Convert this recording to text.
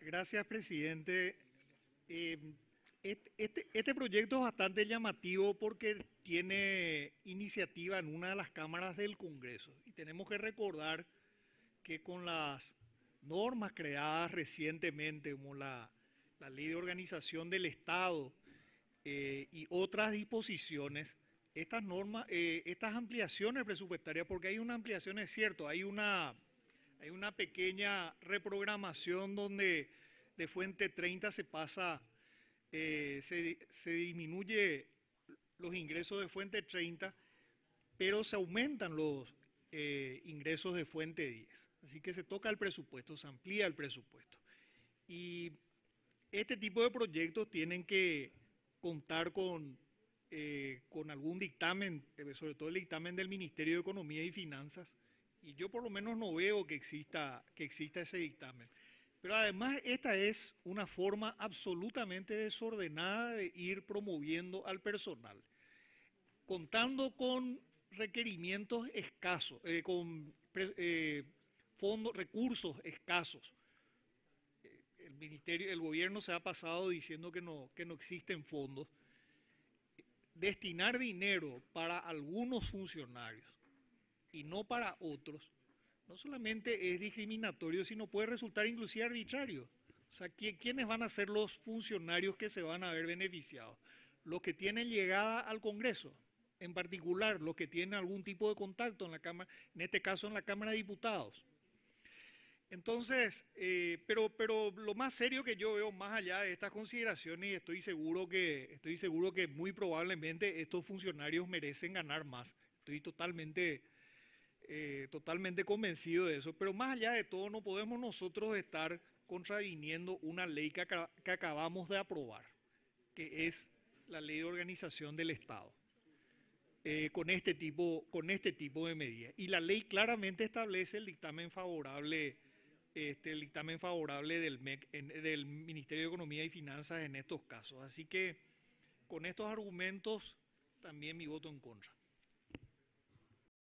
gracias, presidente. Eh, este, este, proyecto es bastante llamativo porque tiene iniciativa en una de las cámaras del Congreso. Y tenemos que recordar que con las normas creadas recientemente, como la, Ley de Organización del Estado eh, y otras disposiciones, estas normas, eh, estas ampliaciones presupuestarias, porque hay una ampliación, es cierto, hay una hay una pequeña reprogramación donde de fuente 30 se pasa, eh, se, disminuye los ingresos de fuente 30, pero se aumentan los eh, ingresos de fuente 10. Así que se toca el presupuesto, se amplía el presupuesto. Y este tipo de proyectos tienen que contar con eh, algún dictamen, sobre todo el dictamen del Ministerio de Economía y Finanzas, y yo por lo menos no veo que exista, que exista ese dictamen. Pero además esta es una forma absolutamente desordenada de ir promoviendo al personal, contando con requerimientos escasos, eh, con eh, fondos, recursos escasos. Eh, el ministerio, el gobierno se ha pasado diciendo que no, que no existen fondos. Destinar dinero para algunos funcionarios y no para otros, no solamente es discriminatorio, sino puede resultar inclusive arbitrario. O sea, ¿quiénes van a ser los funcionarios que se van a ver beneficiados? Los que tienen llegada al Congreso, en particular los que tienen algún tipo de contacto en la Cámara, en este caso en la Cámara de Diputados. Entonces, eh, pero, pero lo más serio que yo veo más allá de estas consideraciones, y estoy seguro que, estoy seguro que muy probablemente estos funcionarios merecen ganar más. Estoy totalmente eh, totalmente convencido de eso, pero más allá de todo no podemos nosotros estar contraviniendo una ley que, acabamos de aprobar, que es la ley de organización del Estado. Eh, con, este tipo, con este tipo de medidas. Y la ley claramente establece el dictamen favorable, este, dictamen favorable del, e del Ministerio de Economía y Finanzas en estos casos. Así que con estos argumentos también mi voto en contra.